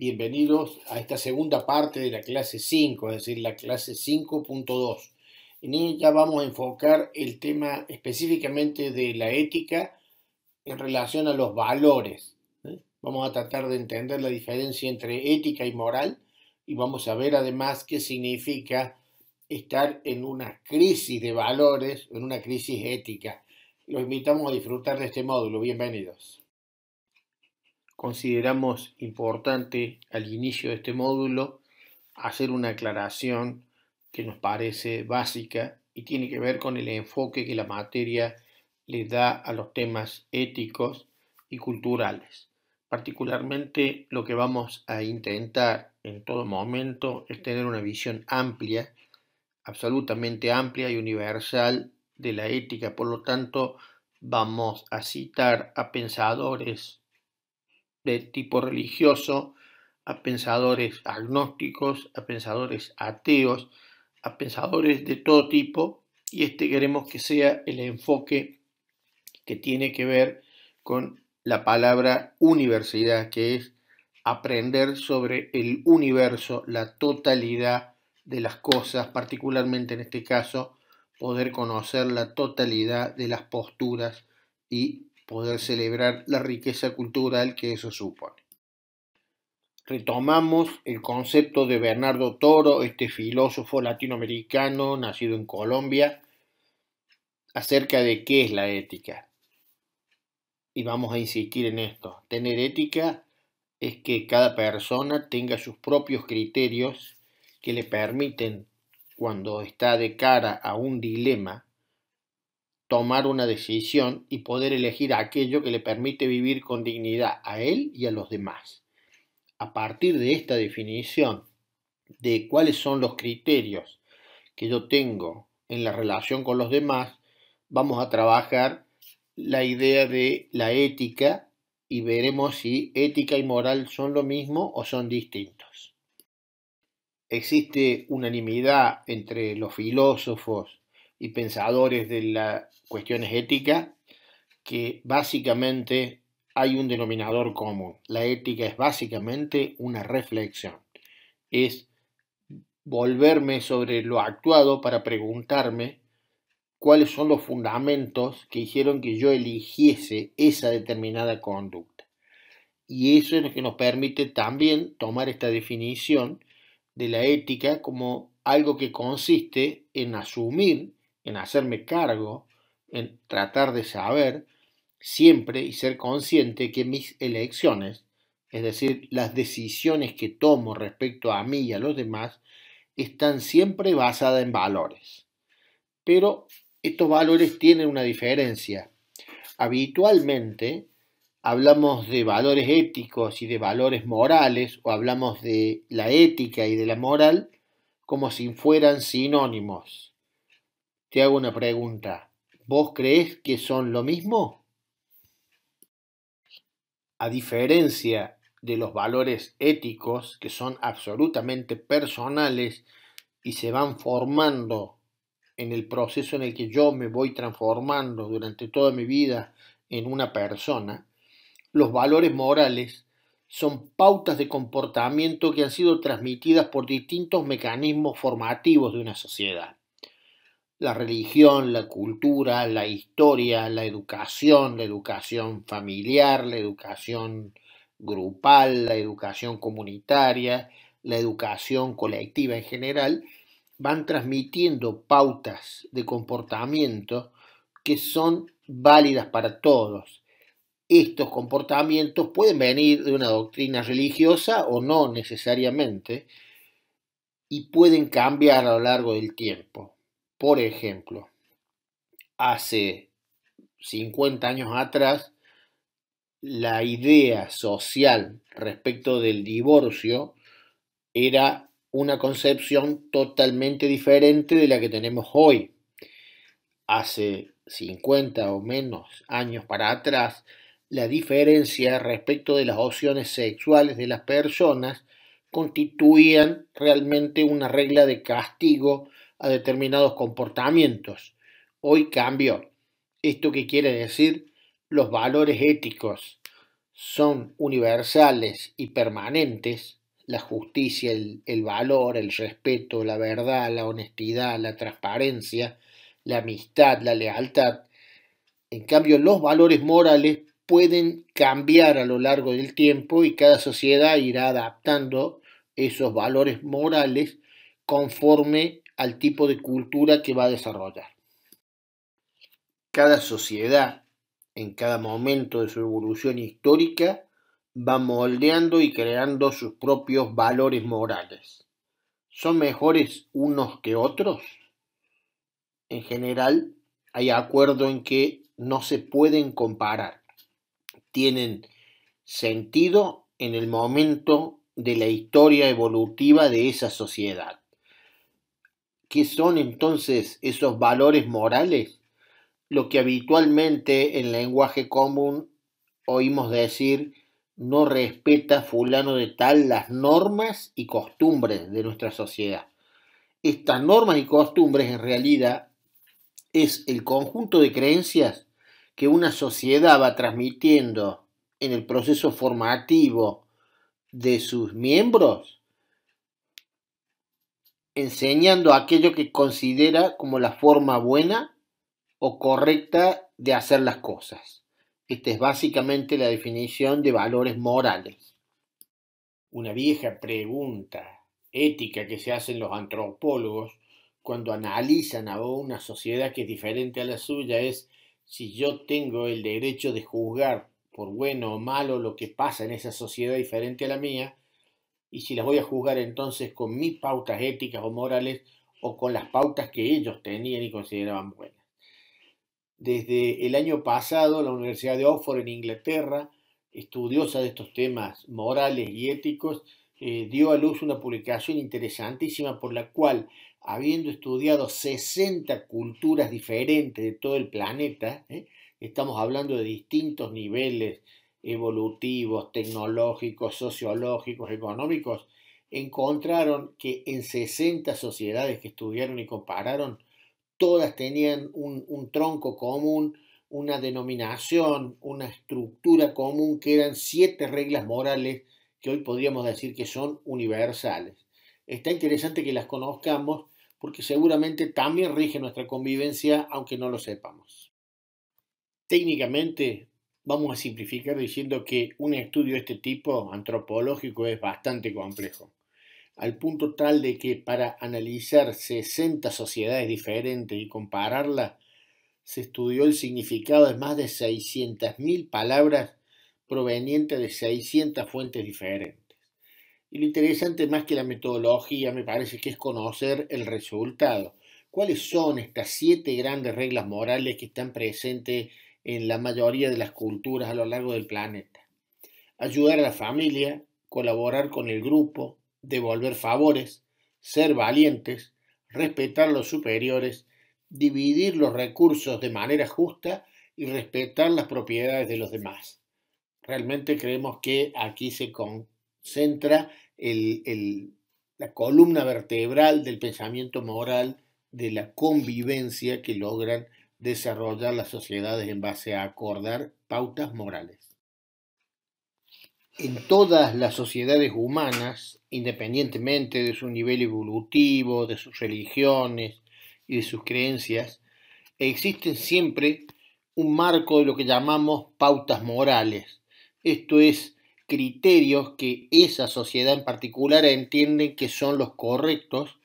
Bienvenidos a esta segunda parte de la clase 5, es decir, la clase 5.2. En ella vamos a enfocar el tema específicamente de la ética en relación a los valores. ¿eh? Vamos a tratar de entender la diferencia entre ética y moral y vamos a ver además qué significa estar en una crisis de valores, en una crisis ética. Los invitamos a disfrutar de este módulo. Bienvenidos consideramos importante al inicio de este módulo hacer una aclaración que nos parece básica y tiene que ver con el enfoque que la materia le da a los temas éticos y culturales. Particularmente lo que vamos a intentar en todo momento es tener una visión amplia, absolutamente amplia y universal de la ética. Por lo tanto, vamos a citar a pensadores tipo religioso, a pensadores agnósticos, a pensadores ateos, a pensadores de todo tipo, y este queremos que sea el enfoque que tiene que ver con la palabra universidad, que es aprender sobre el universo, la totalidad de las cosas, particularmente en este caso, poder conocer la totalidad de las posturas y poder celebrar la riqueza cultural que eso supone. Retomamos el concepto de Bernardo Toro, este filósofo latinoamericano nacido en Colombia, acerca de qué es la ética. Y vamos a insistir en esto. Tener ética es que cada persona tenga sus propios criterios que le permiten, cuando está de cara a un dilema, tomar una decisión y poder elegir aquello que le permite vivir con dignidad a él y a los demás. A partir de esta definición de cuáles son los criterios que yo tengo en la relación con los demás, vamos a trabajar la idea de la ética y veremos si ética y moral son lo mismo o son distintos. Existe unanimidad entre los filósofos y pensadores de las cuestiones éticas que básicamente hay un denominador común. La ética es básicamente una reflexión. Es volverme sobre lo actuado para preguntarme cuáles son los fundamentos que hicieron que yo eligiese esa determinada conducta. Y eso es lo que nos permite también tomar esta definición de la ética como algo que consiste en asumir en hacerme cargo, en tratar de saber siempre y ser consciente que mis elecciones, es decir, las decisiones que tomo respecto a mí y a los demás, están siempre basadas en valores. Pero estos valores tienen una diferencia. Habitualmente hablamos de valores éticos y de valores morales o hablamos de la ética y de la moral como si fueran sinónimos. Te hago una pregunta. ¿Vos crees que son lo mismo? A diferencia de los valores éticos, que son absolutamente personales y se van formando en el proceso en el que yo me voy transformando durante toda mi vida en una persona, los valores morales son pautas de comportamiento que han sido transmitidas por distintos mecanismos formativos de una sociedad la religión, la cultura, la historia, la educación, la educación familiar, la educación grupal, la educación comunitaria, la educación colectiva en general, van transmitiendo pautas de comportamiento que son válidas para todos. Estos comportamientos pueden venir de una doctrina religiosa o no necesariamente y pueden cambiar a lo largo del tiempo. Por ejemplo, hace 50 años atrás, la idea social respecto del divorcio era una concepción totalmente diferente de la que tenemos hoy. Hace 50 o menos años para atrás, la diferencia respecto de las opciones sexuales de las personas constituían realmente una regla de castigo a determinados comportamientos. Hoy cambio. ¿Esto qué quiere decir? Los valores éticos son universales y permanentes. La justicia, el, el valor, el respeto, la verdad, la honestidad, la transparencia, la amistad, la lealtad. En cambio, los valores morales pueden cambiar a lo largo del tiempo y cada sociedad irá adaptando esos valores morales conforme al tipo de cultura que va a desarrollar. Cada sociedad, en cada momento de su evolución histórica, va moldeando y creando sus propios valores morales. ¿Son mejores unos que otros? En general, hay acuerdo en que no se pueden comparar. Tienen sentido en el momento de la historia evolutiva de esa sociedad. ¿Qué son entonces esos valores morales? Lo que habitualmente en lenguaje común oímos decir no respeta fulano de tal las normas y costumbres de nuestra sociedad. Estas normas y costumbres en realidad es el conjunto de creencias que una sociedad va transmitiendo en el proceso formativo de sus miembros enseñando aquello que considera como la forma buena o correcta de hacer las cosas. Esta es básicamente la definición de valores morales. Una vieja pregunta ética que se hacen los antropólogos cuando analizan a una sociedad que es diferente a la suya es si yo tengo el derecho de juzgar por bueno o malo lo que pasa en esa sociedad diferente a la mía, y si las voy a juzgar entonces con mis pautas éticas o morales o con las pautas que ellos tenían y consideraban buenas. Desde el año pasado, la Universidad de Oxford en Inglaterra, estudiosa de estos temas morales y éticos, eh, dio a luz una publicación interesantísima por la cual, habiendo estudiado 60 culturas diferentes de todo el planeta, ¿eh? estamos hablando de distintos niveles evolutivos, tecnológicos, sociológicos, económicos, encontraron que en 60 sociedades que estudiaron y compararon, todas tenían un, tronco común, una denominación, una estructura común, que eran siete reglas morales que hoy podríamos decir que son universales. Está interesante que las conozcamos porque seguramente también rige nuestra convivencia, aunque no lo sepamos. Técnicamente, vamos a simplificar diciendo que un estudio de este tipo antropológico es bastante complejo, al punto tal de que para analizar 60 sociedades diferentes y compararlas, se estudió el significado de más de 600.000 palabras provenientes de 600 fuentes diferentes. Y lo interesante más que la metodología me parece que es conocer el resultado. ¿Cuáles son estas siete grandes reglas morales que están presentes en la mayoría de las culturas a lo largo del planeta. Ayudar a la familia, colaborar con el grupo, devolver favores, ser valientes, respetar los superiores, dividir los recursos de manera justa y respetar las propiedades de los demás. Realmente creemos que aquí se concentra la columna vertebral del pensamiento moral de la convivencia que logran desarrollar las sociedades en base a acordar pautas morales. En todas las sociedades humanas, independientemente de su nivel evolutivo, de sus religiones y de sus creencias, existen siempre un marco de lo que llamamos pautas morales. Esto es, criterios que esa sociedad en particular entiende que son los correctos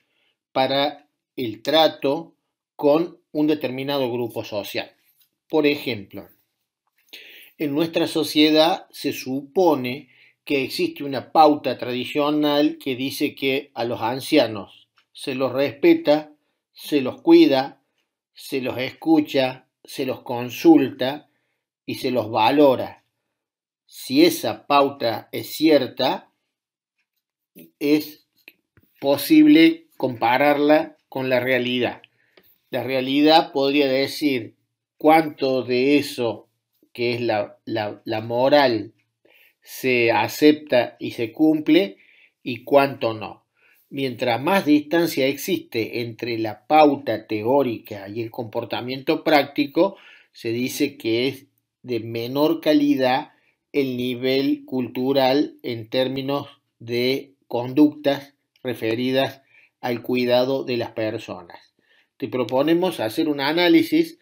para el trato con un determinado grupo social. Por ejemplo, en nuestra sociedad se supone que existe una pauta tradicional que dice que a los ancianos se los respeta, se los cuida, se los escucha, se los consulta y se los valora. Si esa pauta es cierta, es posible compararla con la realidad. La realidad podría decir cuánto de eso que es la, moral se acepta y se cumple y cuánto no. Mientras más distancia existe entre la pauta teórica y el comportamiento práctico, se dice que es de menor calidad el nivel cultural en términos de conductas referidas al cuidado de las personas te proponemos hacer un análisis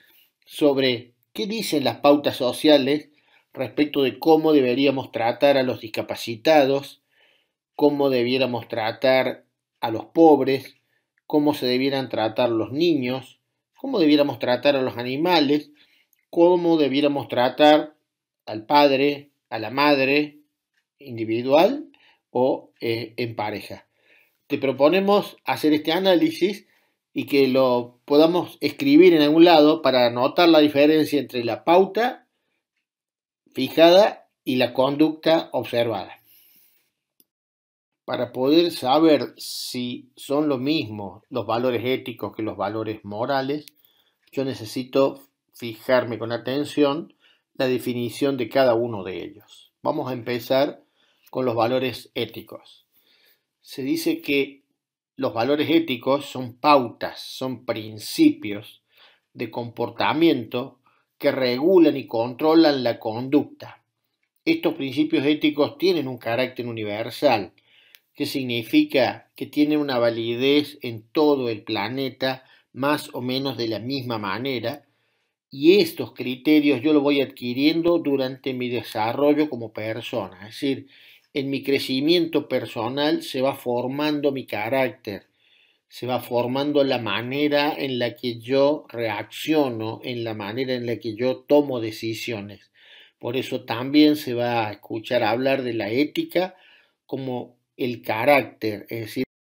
sobre qué dicen las pautas sociales respecto de cómo deberíamos tratar a los discapacitados, cómo debiéramos tratar a los pobres, cómo se debieran tratar los niños, cómo debiéramos tratar a los animales, cómo debiéramos tratar al padre, a la madre individual o eh, en pareja. Te proponemos hacer este análisis y que lo podamos escribir en algún lado para notar la diferencia entre la pauta fijada y la conducta observada. Para poder saber si son lo mismo los valores éticos que los valores morales, yo necesito fijarme con atención la definición de cada uno de ellos. Vamos a empezar con los valores éticos. Se dice que los valores éticos son pautas, son principios de comportamiento que regulan y controlan la conducta. Estos principios éticos tienen un carácter universal, que significa que tienen una validez en todo el planeta, más o menos de la misma manera, y estos criterios yo los voy adquiriendo durante mi desarrollo como persona. Es decir, en mi crecimiento personal se va formando mi carácter, se va formando la manera en la que yo reacciono, en la manera en la que yo tomo decisiones. Por eso también se va a escuchar hablar de la ética como el carácter, es decir,